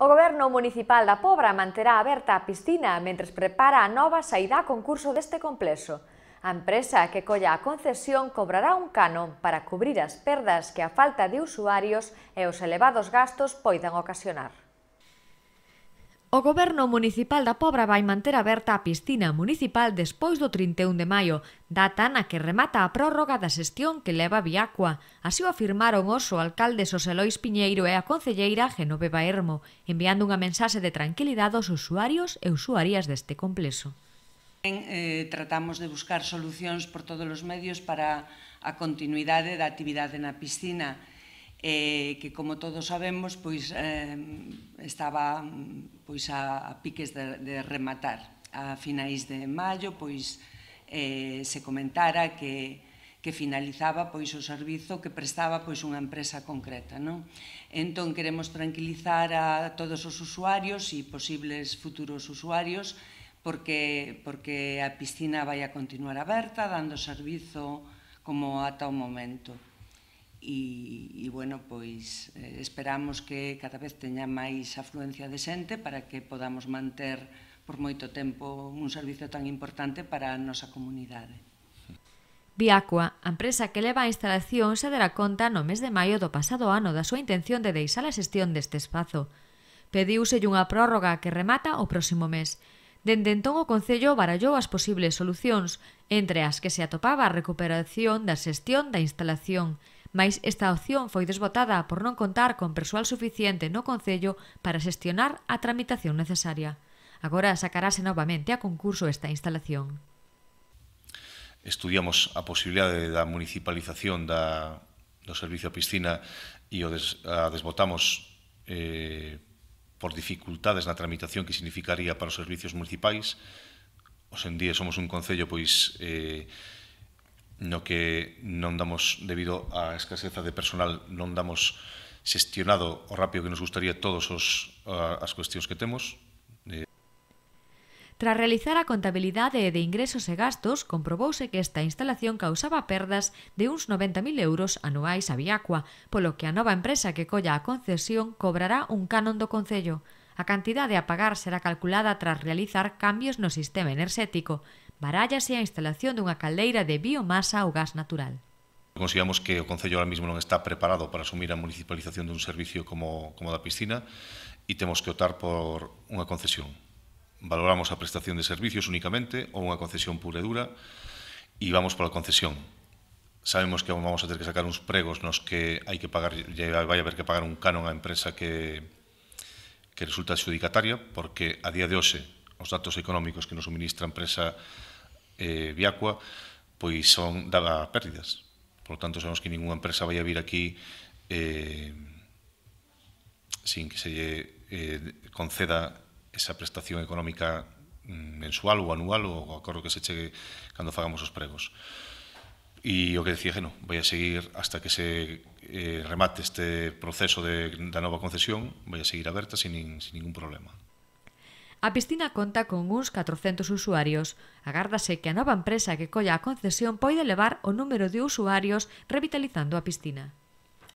O Goberno Municipal da Pobra manterá aberta a piscina mentres prepara a nova saída a concurso deste complexo. A empresa que colla a concesión cobrará un canon para cubrir as perdas que a falta de usuarios e os elevados gastos poidan ocasionar. O goberno municipal da Pobra vai manter aberta a piscina municipal despois do 31 de maio, data na que remata a prórroga da xestión que leva Viacua. Así o afirmaron os o alcalde Xosé Piñeiro e a concelleira Genoveva Ermo, enviando unha mensaxe de tranquilidade aos usuarios e usuarias deste complexo. Eh, tratamos de buscar solucións por todos os medios para a continuidade da actividade na piscina eh, que como todos sabemos pois eh, estaba pois a, a piques de, de rematar a finais de maio pois eh, se comentara que que finalizaba pois o servizo que prestaba pois unha empresa concreta, non? Entón queremos tranquilizar a todos os usuarios e posibles futuros usuarios porque porque a piscina vai a continuar aberta dando servizo como ata o momento e, e bueno, pois esperamos que cada vez teña máis afluencia de xente para que podamos manter por moito tempo un servizo tan importante para a nosa comunidade. Biacua, a empresa que leva a instalación, se dará conta no mes de maio do pasado ano da súa intención de deixar a xestión deste espazo. Pediuse unha prórroga que remata o próximo mes. Dende entón o Concello barallou as posibles solucións, entre as que se atopaba a recuperación da xestión da instalación, mais esta opción foi desbotada por non contar con persoal suficiente no Concello para xestionar a tramitación necesaria. Agora sacarase novamente a concurso esta instalación. Estudiamos a posibilidade da municipalización da, do servicio a piscina e o des, a desbotamos eh, por dificultades na tramitación que significaría para os servicios municipais. Os en día somos un concello pois eh, no que non damos, debido á escaseza de personal, non damos xestionado o rápido que nos gustaría todos os, as cuestións que temos, Tras realizar a contabilidade de ingresos e gastos, comprobouse que esta instalación causaba perdas de uns 90.000 euros anuais a Viacua, polo que a nova empresa que colla a concesión cobrará un canon do Concello. A cantidade a pagar será calculada tras realizar cambios no sistema enerxético, barállase a instalación dunha caldeira de biomasa ou gas natural. Consigamos que o Concello ahora mismo non está preparado para asumir a municipalización dun servicio como, como da piscina e temos que optar por unha concesión. Valoramos a prestación de servicios únicamente ou unha concesión pura e dura e vamos pola concesión. Sabemos que vamos a ter que sacar uns pregos nos que hai que pagar, vai haber que pagar un canon á empresa que, que resulta adjudicataria porque a día de hoxe os datos económicos que nos suministra a empresa eh, Viacua, pois son daba pérdidas. Por lo tanto, sabemos que ninguna empresa vai a vir aquí eh, sin que se lle eh, conceda esa prestación económica mm, mensual ou anual ou o acordo que se chegue cando fagamos os pregos. E o que decía non, vai a seguir hasta que se eh, remate este proceso de, da nova concesión, vai a seguir aberta sin, nin, sin ningún problema. A piscina conta con uns 400 usuarios. Agárdase que a nova empresa que colla a concesión poida elevar o número de usuarios revitalizando a piscina.